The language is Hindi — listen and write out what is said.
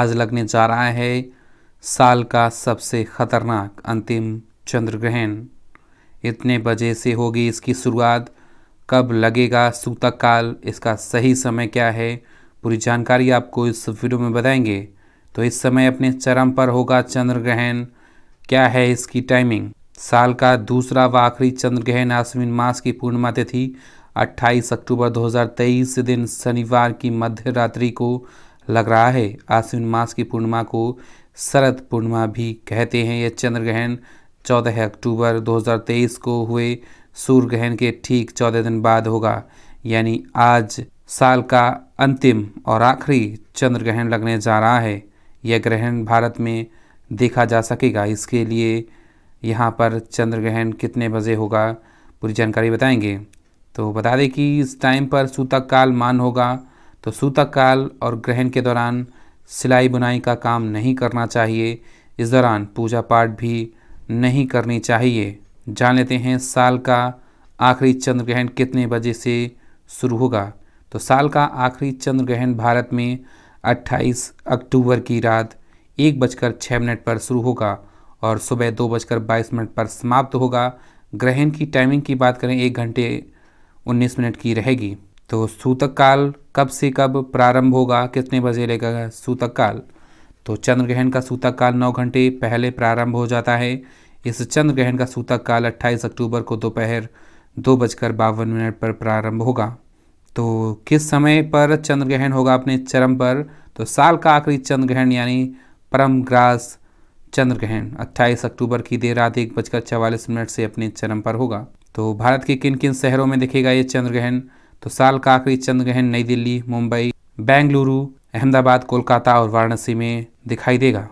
आज लगने जा रहा है साल का सबसे खतरनाक अंतिम चंद्र ग्रहण इतने बजे से होगी इसकी शुरुआत कब लगेगा सूतक काल इसका सही समय क्या है पूरी जानकारी आपको इस वीडियो में बताएंगे तो इस समय अपने चरम पर होगा चंद्र ग्रहण क्या है इसकी टाइमिंग साल का दूसरा व आखिरी चंद्र ग्रहण आश्विन मास की पूर्णिमा तिथि 28 अक्टूबर 2023 दिन शनिवार की मध्य रात्रि को लग रहा है आश्विन मास की पूर्णिमा को शरद पूर्णिमा भी कहते हैं यह चंद्र ग्रहण चौदह अक्टूबर 2023 को हुए सूर्य ग्रहण के ठीक चौदह दिन बाद होगा यानी आज साल का अंतिम और आखिरी चंद्र ग्रहण लगने जा रहा है यह ग्रहण भारत में देखा जा सकेगा इसके लिए यहाँ पर चंद्र ग्रहण कितने बजे होगा पूरी जानकारी बताएंगे तो बता दें कि इस टाइम पर सूतक काल मान होगा तो काल और ग्रहण के दौरान सिलाई बुनाई का काम नहीं करना चाहिए इस दौरान पूजा पाठ भी नहीं करनी चाहिए जान लेते हैं साल का आखिरी चंद्र ग्रहण कितने बजे से शुरू होगा तो साल का आखिरी चंद्र ग्रहण भारत में 28 अक्टूबर की रात एक बजकर छः मिनट पर शुरू होगा और सुबह दो बजकर बाईस मिनट पर समाप्त होगा ग्रहण की टाइमिंग की बात करें एक घंटे उन्नीस मिनट की रहेगी तो सूतक काल कब से कब प्रारंभ होगा कितने बजे लगेगा सूतक काल तो चंद्र ग्रहण का सूतक काल नौ घंटे पहले प्रारंभ हो जाता है इस चंद्र ग्रहण का सूतक काल 28 अक्टूबर को दोपहर दो बजकर बावन मिनट पर प्रारंभ होगा तो किस समय पर चंद्र ग्रहण होगा अपने चरम पर तो साल का आखिरी चंद्र ग्रहण यानी परम ग्रास चंद्र ग्रहण अट्ठाईस अक्टूबर की देर रात एक बजकर चवालीस मिनट से अपने चरम पर होगा तो भारत के किन किन शहरों में दिखेगा ये चंद्र ग्रहण तो साल का आखिरी चंद्र ग्रहण नई दिल्ली मुंबई बेंगलुरु अहमदाबाद कोलकाता और वाराणसी में दिखाई देगा